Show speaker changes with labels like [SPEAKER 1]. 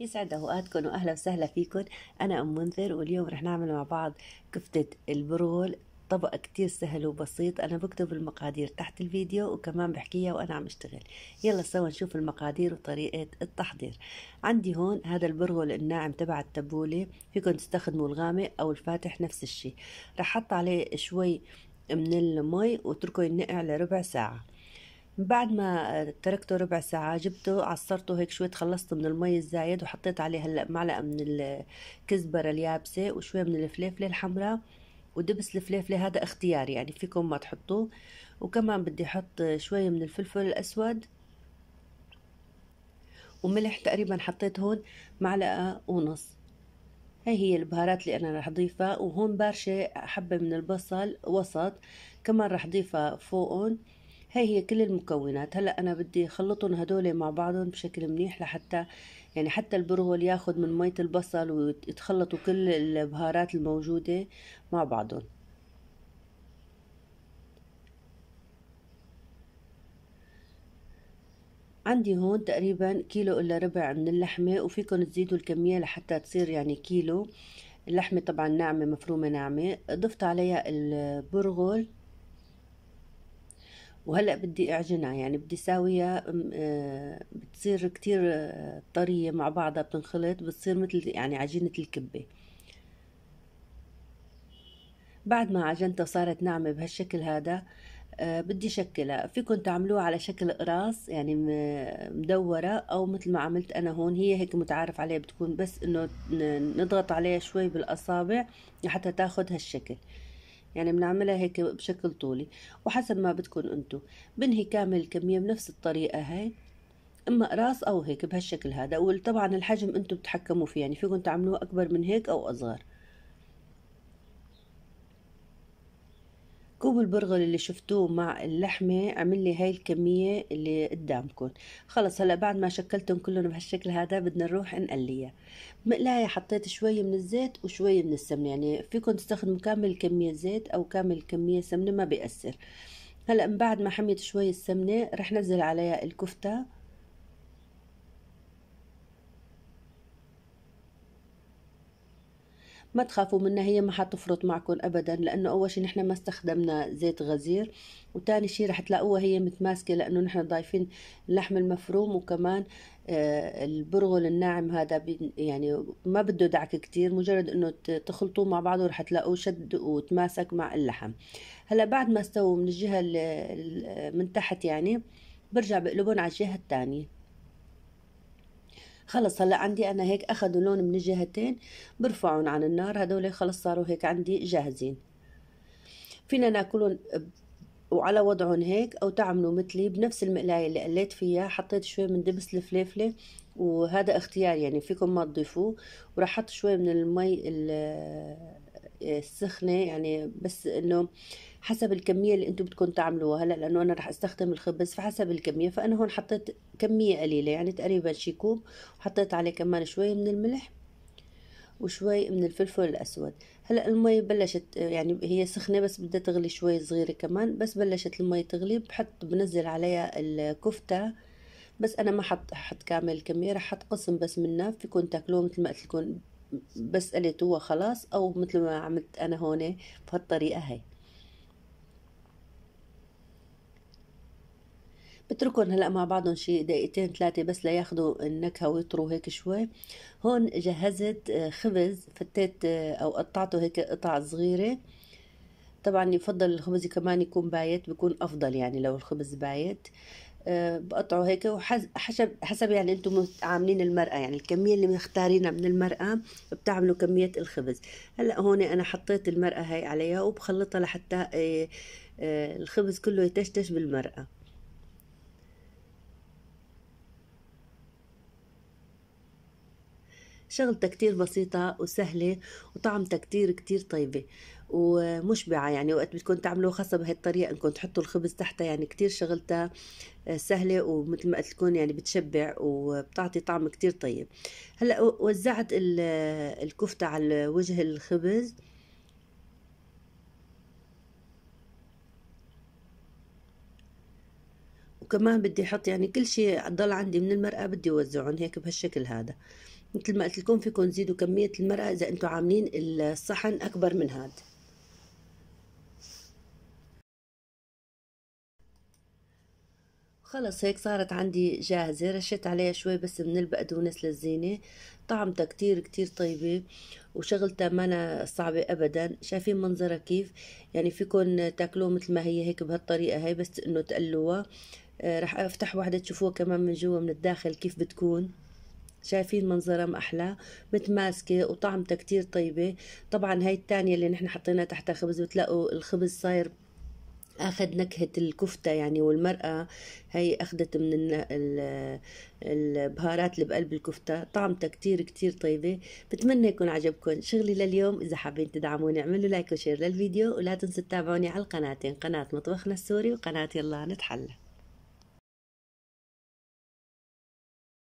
[SPEAKER 1] يسعد اوقاتكم واهلا وسهلا فيكم انا ام منذر واليوم رح نعمل مع بعض كفتة البرول طبق كتير سهل وبسيط انا بكتب المقادير تحت الفيديو وكمان بحكيها وانا عم اشتغل يلا سوا نشوف المقادير وطريقة التحضير عندي هون هذا البرغل الناعم تبع التبولة فيكم تستخدموا الغامق او الفاتح نفس الشي رح حط عليه شوي من المي واتركه ينقع لربع ساعة بعد ما تركته ربع ساعة جبته عصرته هيك شوي خلصته من المي الزايد وحطيت عليه هلا معلقة من الكزبرة اليابسة وشوي من الفليفلة الحمراء ودبس الفليفلة هذا اختيار يعني فيكم ما تحطوه وكمان بدي احط شوي من الفلفل الاسود وملح تقريبا حطيت هون معلقة ونص هي هي البهارات اللي انا رح اضيفها وهون بارشة حبة من البصل وسط كمان رح اضيفها فوقهم هاي هي كل المكونات هلا انا بدي اخلطهم هدول مع بعضهم بشكل منيح لحتى يعني حتى البرغل ياخد من ميه البصل ويتخلطوا كل البهارات الموجوده مع بعضهم عندي هون تقريبا كيلو الا ربع من اللحمه وفيكم تزيدوا الكميه لحتى تصير يعني كيلو اللحمه طبعا ناعمه مفرومه ناعمه ضفت عليها البرغل وهلا بدي اعجنها يعني بدي ساويها آه، بتصير كتير آه، طريه مع بعضها بتنخلط بتصير مثل يعني عجينه الكبه بعد ما عجنتها وصارت ناعمه بهالشكل هذا آه، بدي شكلها فيكم تعملوها على شكل قراص يعني مدورة أو مثل ما عملت أنا هون هي هيك متعارف عليها بتكون بس إنه نضغط عليها شوي بالأصابع لحتى تاخد هالشكل يعني بنعملها هيك بشكل طولي وحسب ما بدكم انتو بنهي كامل الكمية بنفس الطريقة هاي اما راس او هيك بهالشكل هذا وطبعا الحجم انتو بتحكموا فيه يعني فيكم تعملوه اكبر من هيك او اصغر كوب البرغل اللي شفتوه مع اللحمة عمل لي هاي الكمية اللي قدامكم خلص هلأ بعد ما شكلتهم كلهم بهالشكل هذا بدنا نروح نقليها بمقلاية حطيت شوية من الزيت وشوية من السمنة يعني فيكم تستخدموا كامل كمية زيت أو كامل كمية سمنة ما بيأثر هلأ من بعد ما حميت شوية السمنة رح نزل عليها الكفتة ما تخافوا منها هي ما حتفرط معكم ابدا لانه اول شيء نحن ما استخدمنا زيت غزير وثاني شيء رح تلاقوها هي متماسكه لانه نحن ضايفين اللحم المفروم وكمان آه، البرغل الناعم هذا يعني ما بده دعك كتير مجرد انه تخلطوه مع بعضه رح تلاقوه شد وتماسك مع اللحم هلا بعد ما استووا من الجهه من تحت يعني برجع بقلبهم على الجهه الثانيه خلص هلا عندي انا هيك اخذوا لون من الجهتين برفعهم عن النار هدول خلص صاروا هيك عندي جاهزين فينا ناكلهم وعلى وضعهم هيك او تعملوا مثلي بنفس المقلايه اللي قليت فيها حطيت شوي من دبس الفليفله وهذا اختيار يعني فيكم ما تضيفوه وراح احط شوي من المي السخنه يعني بس انه حسب الكميه اللي انتم بدكم تعملوها هلا لانه انا رح استخدم الخبز فحسب الكميه فانا هون حطيت كميه قليله يعني تقريبا شي كوب وحطيت عليه كمان شوي من الملح وشوي من الفلفل الاسود هلا المي بلشت يعني هي سخنه بس بدها تغلي شوي صغيره كمان بس بلشت المي تغلي بحط بنزل عليها الكفته بس انا ما حط حط كامل الكميه رح حط قسم بس منها فيكم تاكلوه مثل ما قلت لكم مسألة هو خلاص أو مثل ما عملت أنا هون بهالطريقة هاي بتركهم هلا مع بعضهم شي دقيقتين ثلاثه بس لياخذوا النكهه ويطروا هيك شوي هون جهزت آه، خبز فتيت آه، او قطعته هيك قطع صغيره طبعا يفضل الخبز كمان يكون بايت بيكون افضل يعني لو الخبز بايت بقطعه هيك وحسب حسب يعني انتم عاملين المرأة يعني الكميه اللي مختارينها من المرأة بتعملوا كميه الخبز هلا هون انا حطيت المرأة هي عليها وبخلطها لحتى آه، آه، الخبز كله يتشتش بالمرأة شغلتها كتير بسيطة وسهلة وطعمتها كتير كتير طيبة ومشبعة يعني وقت بدكم تعملوا خاصة بهي الطريقة انكم تحطوا الخبز تحتها يعني كتير شغلتها آه، سهلة ومثل ما قلت لكم يعني بتشبع وبتعطي طعم كتير طيب هلا وزعت الكفتة على وجه الخبز وكمان بدي احط يعني كل شيء ضل عندي من المرقه بدي اوزعهم هيك بهالشكل هذا مثل ما قلت لكم فيكم تزيدوا كمية المرقة إذا أنتم عاملين الصحن أكبر من هاد خلص هيك صارت عندي جاهزة رشيت عليها شوي بس من البقدونس للزينة طعمتها كتير كتير طيبة وشغلتها مانا صعبة أبدا شايفين منظرها كيف يعني فيكن تاكلوها مثل ما هي هيك بهالطريقة هاي بس إنه تقلوها آه، رح أفتح واحدة تشوفوها كمان من جوا من الداخل كيف بتكون شايفين منظرها ما احلى متماسكة وطعمتها كتير طيبة طبعا هاي الثانيه اللي نحن حطيناها تحت الخبز بتلاقوا الخبز صاير اخذ نكهه الكفته يعني والمراه هي اخذت من البهارات اللي بقلب الكفته طعمتها كتير كتير طيبه بتمنى يكون عجبكم شغلي لليوم اذا حابين تدعموني اعملوا لايك وشير للفيديو ولا تنسوا تتابعوني على القناتين قناه مطبخنا السوري وقناه يلا نتحلى